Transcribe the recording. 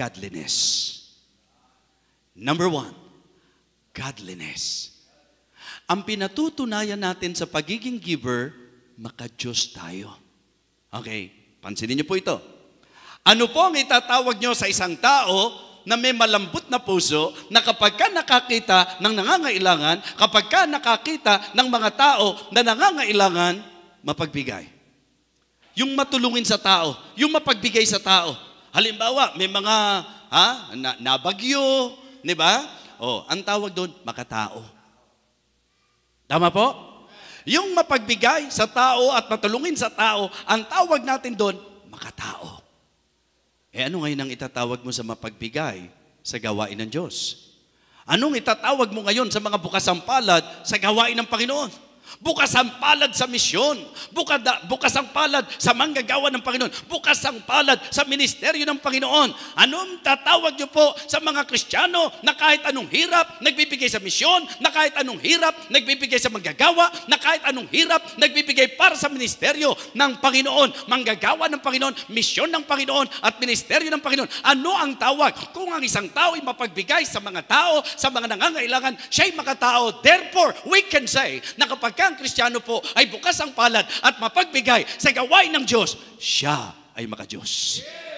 godliness. Number one, godliness. Ang pinatutunayan natin sa pagiging giver, makajos tayo. Okay, pansinin niyo po ito. Ano po ang itatawag niyo sa isang tao na may malambot na puso na kapag ka nakakita ng nangangailangan, kapag ka nakakita ng mga tao na nangangailangan, mapagbigay. Yung matulungin sa tao, yung mapagbigay sa tao, Halimbawa, may mga ha, na, nabagyo, di ba? Oh, ang tawag doon, makatao. Tama po? Yung mapagbigay sa tao at matulungin sa tao, ang tawag natin doon, makatao. Eh ano ngayon ang itatawag mo sa mapagbigay sa gawain ng Diyos? Anong itatawag mo ngayon sa mga bukas palad sa gawain ng Panginoon? Bukas ang palad sa misyon. Bukas, bukas ang palad sa manggagawa ng Panginoon. Bukas ang palad sa ministeryo ng Panginoon. Anong tatawag niyo po sa mga Kristiyano na kahit anong hirap, nagbibigay sa misyon, na kahit anong hirap, nagbibigay sa manggagawa, na kahit anong hirap, nagbibigay para sa ministeryo ng Panginoon, manggagawa ng Panginoon, misyon ng Panginoon, at ministeryo ng Panginoon. Ano ang tawag? Kung ang isang tao ay mapagbigay sa mga tao, sa mga nangangailangan, siya ay makatao. Therefore, we can say na kapag ka ang Kristiyano po ay bukas ang palad at mapagbigay sa gawain ng Diyos, siya ay makadiyos. Yeah!